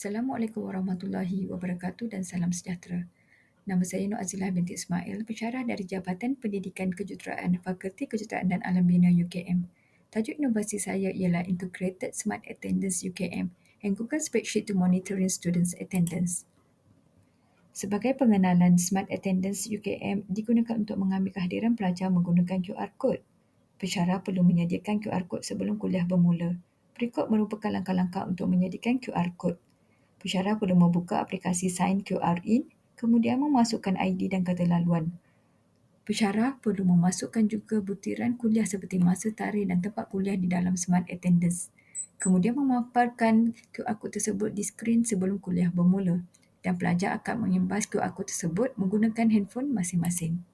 Assalamualaikum warahmatullahi wabarakatuh dan salam sejahtera. Nama saya Nur Azilah binti Ismail, pencerah dari Jabatan Pendidikan Kejuruteraan Fakulti Kejuruteraan dan Alam Bina UKM. Tajuk inovasi saya ialah Integrated Smart Attendance UKM and Google Spreadsheet to Monitoring Students' Attendance. Sebagai pengenalan, Smart Attendance UKM digunakan untuk mengambil kehadiran pelajar menggunakan QR Code. Pencerah perlu menyediakan QR Code sebelum kuliah bermula. Berikut merupakan langkah-langkah untuk menyediakan QR Code pensyarah perlu membuka aplikasi Sign QR In, kemudian memasukkan ID dan kata laluan. Pensyarah perlu memasukkan juga butiran kuliah seperti masa tarikh dan tempat kuliah di dalam smart attendance. Kemudian memaparkan QR code tersebut di skrin sebelum kuliah bermula dan pelajar akan mengimbas QR code tersebut menggunakan handphone masing-masing.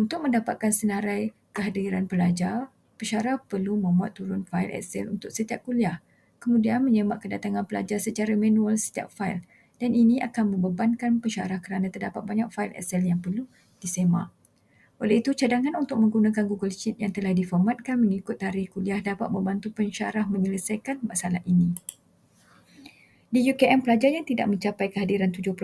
Untuk mendapatkan senarai kehadiran pelajar, pesara perlu memuat turun fail Excel untuk setiap kuliah kemudian menyemak kedatangan pelajar secara manual setiap fail dan ini akan membebankan pensyarah kerana terdapat banyak fail Excel yang perlu disemak. Oleh itu, cadangan untuk menggunakan Google Sheet yang telah diformatkan mengikut tarikh kuliah dapat membantu pensyarah menyelesaikan masalah ini. Di UKM, pelajar yang tidak mencapai kehadiran 70%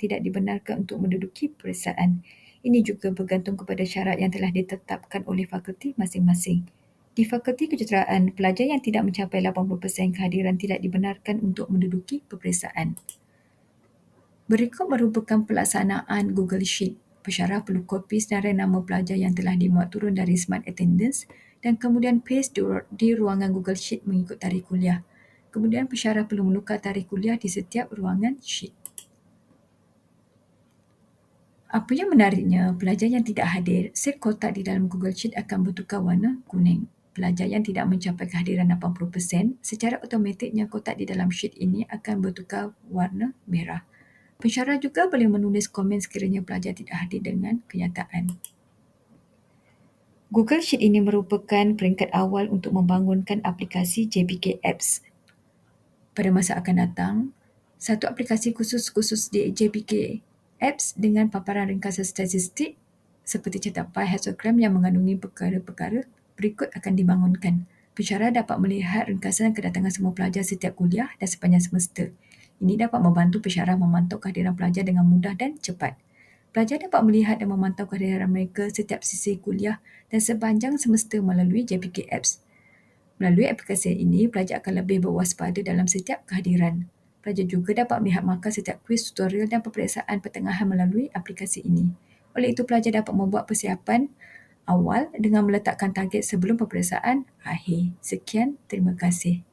tidak dibenarkan untuk menduduki perisaan. Ini juga bergantung kepada syarat yang telah ditetapkan oleh fakulti masing-masing di Fakulti Kejuruteraan, pelajar yang tidak mencapai 80% kehadiran tidak dibenarkan untuk menduduki peperiksaan. Berikut merupakan pelaksanaan Google Sheet. Pesyarah perlu kopi senarai nama pelajar yang telah dimuat turun dari Smart Attendance dan kemudian paste di, ruangan Google Sheet mengikut tarikh kuliah. Kemudian pesyarah perlu menukar tarikh kuliah di setiap ruangan sheet. Apa yang menariknya, pelajar yang tidak hadir, set kotak di dalam Google Sheet akan bertukar warna kuning pelajar yang tidak mencapai kehadiran 80%, secara automatiknya kotak di dalam sheet ini akan bertukar warna merah. Pensyarah juga boleh menulis komen sekiranya pelajar tidak hadir dengan kenyataan. Google Sheet ini merupakan peringkat awal untuk membangunkan aplikasi JPK Apps. Pada masa akan datang, satu aplikasi khusus-khusus di JPK Apps dengan paparan ringkasan statistik seperti cetak pie hexagram yang mengandungi perkara-perkara berikut akan dibangunkan. Pesara dapat melihat ringkasan kedatangan semua pelajar setiap kuliah dan sepanjang semester. Ini dapat membantu pesara memantau kehadiran pelajar dengan mudah dan cepat. Pelajar dapat melihat dan memantau kehadiran mereka setiap sisi kuliah dan sepanjang semester melalui JPK Apps. Melalui aplikasi ini, pelajar akan lebih berwaspada dalam setiap kehadiran. Pelajar juga dapat melihat markah setiap kuis tutorial dan peperiksaan pertengahan melalui aplikasi ini. Oleh itu, pelajar dapat membuat persiapan awal dengan meletakkan target sebelum peperiksaan akhir. Sekian, terima kasih.